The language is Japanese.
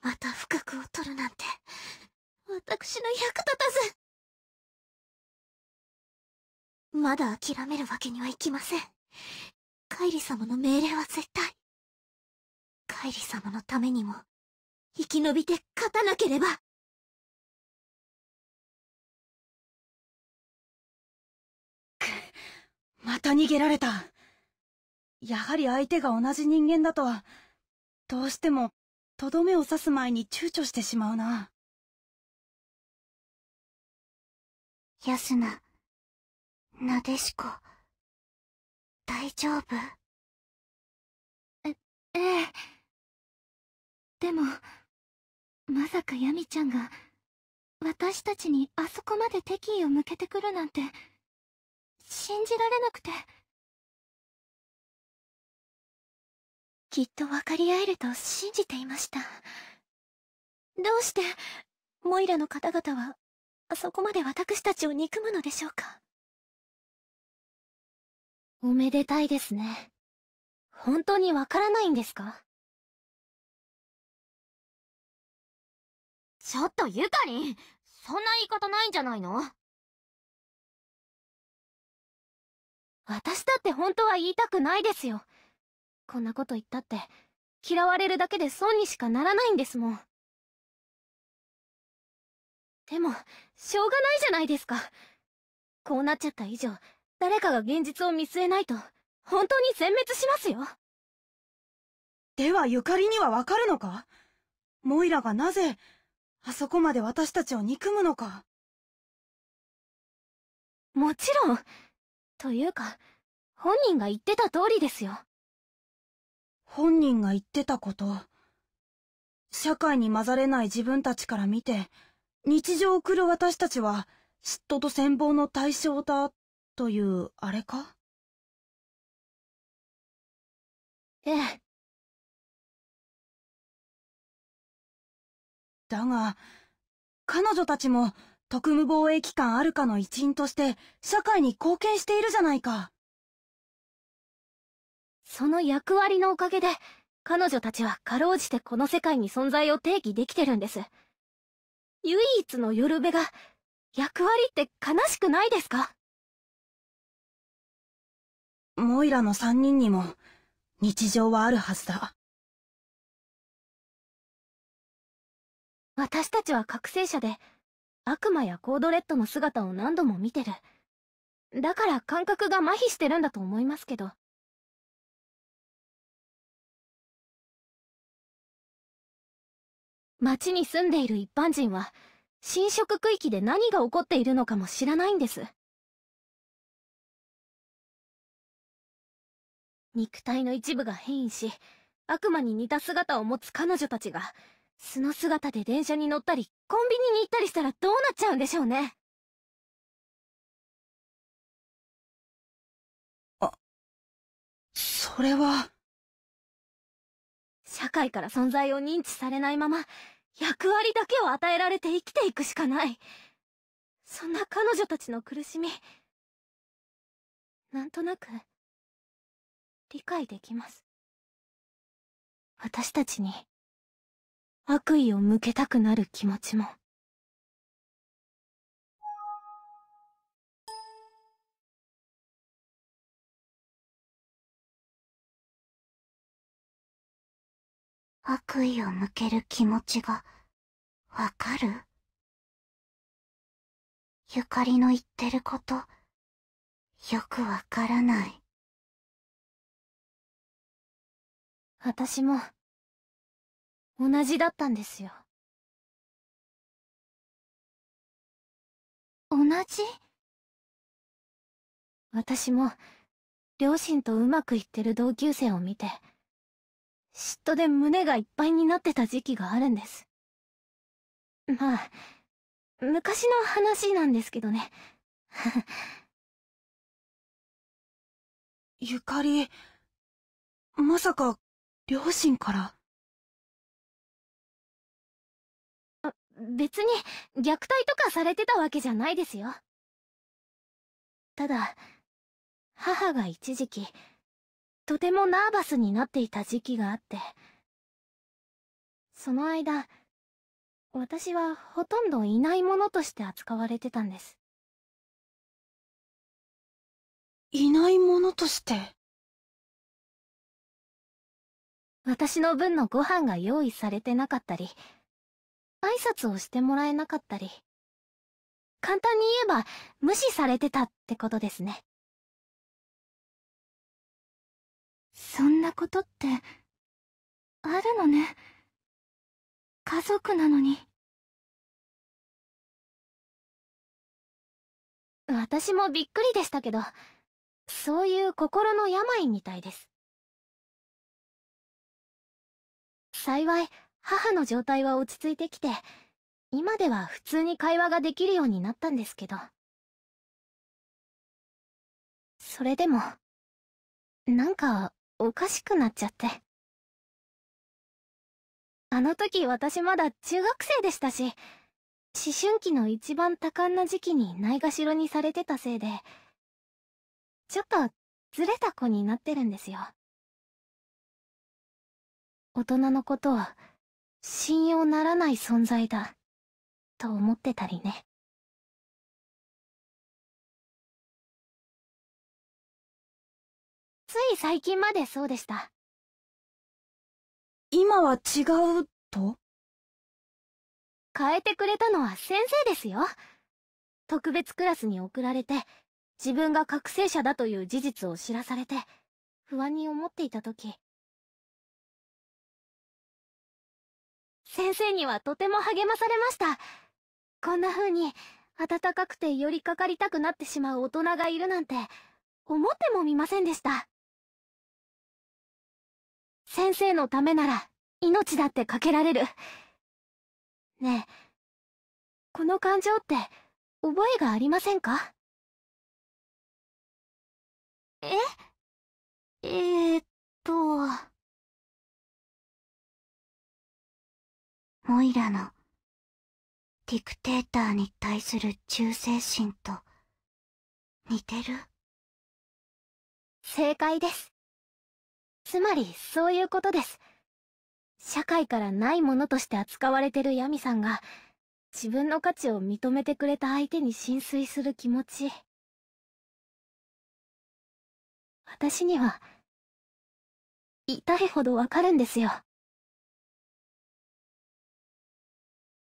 また深くを取るなんて、私の役立たず。まだ諦めるわけにはいきません。カイリ様の命令は絶対。カイリ様のためにも、生き延びて勝たなければ。く、また逃げられた。やはり相手が同じ人間だと、はどうしてもとどめを刺す前に躊躇してしまうな。ヤスナ、なでしこ、大丈夫え、ええ。でも、まさかヤミちゃんが、私たちにあそこまで敵意を向けてくるなんて、信じられなくて。きっと分かり合えると信じていました。どうして、モイラの方々は、そこまで私たちを憎むのでしょうかおめでたいですね。本当にわからないんですかちょっとユカリンそんな言い方ないんじゃないの私だって本当は言いたくないですよ。こんなこと言ったって嫌われるだけで損にしかならないんですもんでもしょうがないじゃないですかこうなっちゃった以上誰かが現実を見据えないと本当に全滅しますよではゆかりにはわかるのかモイラがなぜあそこまで私たちを憎むのかもちろんというか本人が言ってた通りですよ本人が言ってたこと。社会に混ざれない自分たちから見て、日常を送る私たちは嫉妬と戦争の対象だ、という、あれかええ。だが、彼女たちも特務防衛機関あるかの一員として社会に貢献しているじゃないか。その役割のおかげで、彼女たちはかろうじてこの世界に存在を定義できてるんです。唯一のヨルベが、役割って悲しくないですかモイラの三人にも、日常はあるはずだ。私たちは覚醒者で、悪魔やコードレッドの姿を何度も見てる。だから感覚が麻痺してるんだと思いますけど。町に住んでいる一般人は、侵食区域で何が起こっているのかも知らないんです。肉体の一部が変異し、悪魔に似た姿を持つ彼女たちが、素の姿で電車に乗ったり、コンビニに行ったりしたらどうなっちゃうんでしょうね。あ、それは。社会から存在を認知されないまま、役割だけを与えられて生きていくしかない。そんな彼女たちの苦しみ、なんとなく、理解できます。私たちに、悪意を向けたくなる気持ちも。悪意を向ける気持ちが、わかるゆかりの言ってること、よくわからない。私も、同じだったんですよ。同じ私も、両親とうまくいってる同級生を見て、嫉妬で胸がいっぱいになってた時期があるんです。まあ、昔の話なんですけどね。ゆかり、まさか、両親からあ、別に、虐待とかされてたわけじゃないですよ。ただ、母が一時期、とてもナーバスになっていた時期があってその間私はほとんどいないものとして扱われてたんですいないものとして私の分のご飯が用意されてなかったり挨拶をしてもらえなかったり簡単に言えば無視されてたってことですねそんなことって、あるのね。家族なのに。私もびっくりでしたけど、そういう心の病みたいです。幸い、母の状態は落ち着いてきて、今では普通に会話ができるようになったんですけど。それでも、なんかおかしくなっちゃって。あの時私まだ中学生でしたし、思春期の一番多感な時期にないがしろにされてたせいで、ちょっとずれた子になってるんですよ。大人のことは信用ならない存在だ、と思ってたりね。つい最近までそうでした今は違うと変えてくれたのは先生ですよ特別クラスに送られて自分が覚醒者だという事実を知らされて不安に思っていた時先生にはとても励まされましたこんな風に温かくて寄りかかりたくなってしまう大人がいるなんて思ってもみませんでした先生のためなら命だってかけられる。ねえ、この感情って覚えがありませんかええー、っと。モイラのディクテーターに対する忠誠心と似てる正解です。つまりそういうことです。社会からないものとして扱われてるヤミさんが、自分の価値を認めてくれた相手に浸水する気持ち。私には、痛いほどわかるんですよ。